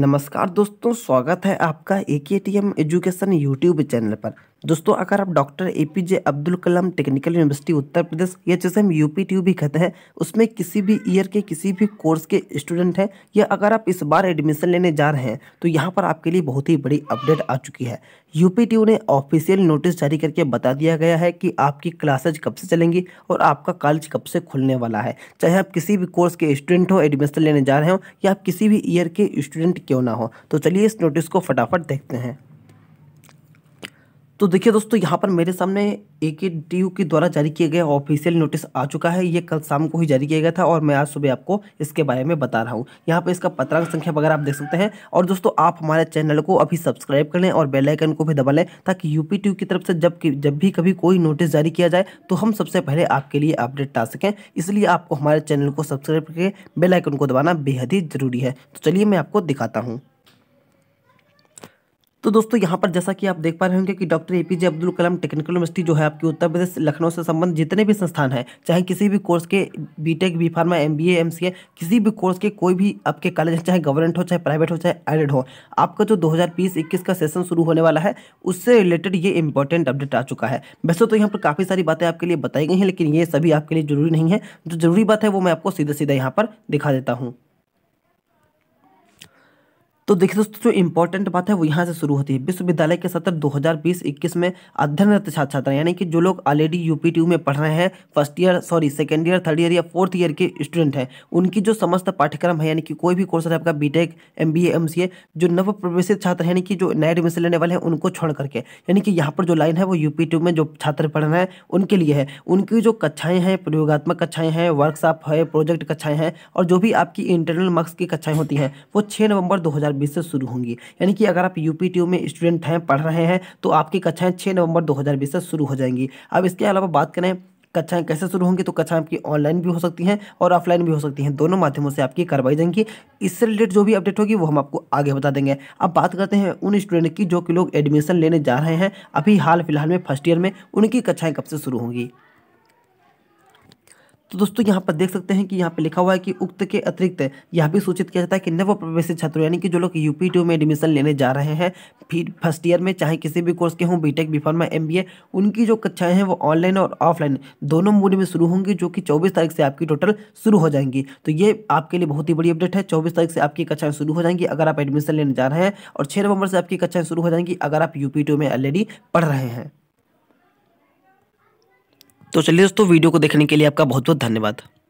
नमस्कार दोस्तों स्वागत है आपका A K T M education YouTube channel पर दोस्तों अगर आप doctor A P J Abdul Kalam technical university Uttar Pradesh या जैसे हम यू पी टी यू भी कहते हैं उसमें किसी भी ईयर के किसी भी कोर्स के स्टूडेंट हैं या अगर आप इस बार एडमिशन लेने जा रहे हैं तो यहाँ पर आपके लिए बहुत ही बड़ी अपडेट आ चुकी है यू पी टी यू ने ऑफिशियल नोटिस जारी करके बता दिया गया है कि आपकी क्लासेज कब से चलेंगी और आपका कॉलेज कब से खुलने वाला है चाहे आप किसी भी कोर्स के स्टूडेंट हो एडमिशन लेने जा रहे हो या आप किसी भी ईयर के स्टूडेंट क्यों ना हो तो चलिए इस नोटिस को फटाफट देखते हैं तो देखिए दोस्तों यहाँ पर मेरे सामने ए के डी यू के द्वारा जारी किया गया ऑफिशियल नोटिस आ चुका है ये कल शाम को ही जारी किया गया था और मैं आज सुबह आपको इसके बारे में बता रहा हूँ यहाँ पे इसका पत्रांक संख्या वगैरह आप देख सकते हैं और दोस्तों आप हमारे चैनल को अभी सब्सक्राइब कर लें और बेलाइकन को भी दबा लें ताकि यू पी की तरफ से जब जब भी कभी कोई नोटिस जारी किया जाए तो हम सबसे पहले आपके लिए अपडेट आ सकें इसलिए आपको हमारे चैनल को सब्सक्राइब करके बेलाइकन को दबाना बेहद ही ज़रूरी है तो चलिए मैं आपको दिखाता हूँ तो दोस्तों यहाँ पर जैसा कि आप देख पा रहे होंगे कि doctor APJ Abdul Kalam technical university जो है आपकी उत्तर प्रदेश लखनऊ से संबंध जितने भी संस्थान हैं चाहे किसी भी कोर्स के BTech B pharma M B किसी भी कोर्स के कोई भी आपके कॉलेज चाहे गवर्नमेंट हो चाहे प्राइवेट हो चाहे एडेड हो आपका जो दो हज़ार का सेशन शुरू होने वाला है उससे रिलेटेड ये इंपॉर्टेंट अपडेट आ चुका है वैसे तो यहाँ पर काफ़ी सारी बातें आपके लिए बताई गई हैं लेकिन ये सभी आपके लिए जरूरी नहीं है जो जरूरी बात है वो मैं आपको सीधे सीधा यहाँ पर दिखा देता हूँ तो देखिए दोस्तों जो इंपॉर्टेंट बात है वो यहाँ से शुरू होती है विश्वविद्यालय के सत्र 2020-21 में अध्ययनरत छात्र छात्रा यानी कि जो लोग ऑलरेडी यू पी में पढ़ रहे हैं first year sorry second year third year या फोर्थ ईयर के स्टूडेंट हैं उनकी जो समस्त पाठ्यक्रम है यानी कि कोई भी कोर्स है आपका B tech M B M C A जो नव प्रवेशित छात्र यानी कि जो नए एडमिशन लेने वाले हैं उनको छोड़ करके यानी कि यहाँ पर जो लाइन है वो यू ट्यू में जो छात्र पढ़ रहे हैं उनके लिए है उनकी जो कक्षाएँ हैं प्रयोगात्मक कक्षाएँ हैं वर्कशॉप है प्रोजेक्ट कक्षाएँ हैं और जो भी आपकी इंटरनल मार्क्स की कक्षाएँ होती हैं वो छः नवंबर दो से शुरू होंगी यानी कि अगर आप यूपी में स्टूडेंट हैं पढ़ रहे हैं तो आपकी कक्षाएँ छः नवंबर बीस से शुरू हो जाएंगी अब इसके अलावा बात करें कक्षाएं कैसे शुरू होंगी तो कक्षाएं आपकी ऑनलाइन भी हो सकती हैं और ऑफलाइन भी हो सकती हैं दोनों माध्यमों से आपकी करवाई जाएंगी इससे रिलेटेड जो भी अपडेट होगी वो हम आपको आगे बता देंगे अब बात करते हैं उन स्टूडेंट की जो कि लोग एडमिशन लेने जा रहे हैं अभी हाल फिलहाल में फर्स्ट ईयर में उनकी कक्षाएँ कब से शुरू होंगी तो दोस्तों यहाँ पर देख सकते हैं कि यहाँ पर लिखा हुआ है कि उक्त के अतिरिक्त यह भी सूचित किया जाता है कि नव प्रवेशित छात्र यानी कि जो लोग यूपी टू में एडमिशन लेने जा रहे हैं फिर फर्स्ट ईयर में चाहे किसी भी कोर्स के हों बीटेक बी एमबीए एम उनकी जो कक्षाएं हैं वो ऑनलाइन और ऑफलाइन दोनों मोड में शुरू होंगी जो कि चौबीस तारीख से आपकी टोटल शुरू हो जाएंगी तो ये आपके लिए बहुत ही बड़ी अपडेट है चौबीस तारीख से आपकी कक्षाएं शुरू हो जाएंगी अगर आप एडमिशन लेने जा रहे हैं और छः नवंबर से आपकी कक्षाएं शुरू हो जाएंगी अगर आप यूपी टू में ऑलरेडी पढ़ रहे हैं तो चलिए दोस्तों वीडियो को देखने के लिए आपका बहुत बहुत धन्यवाद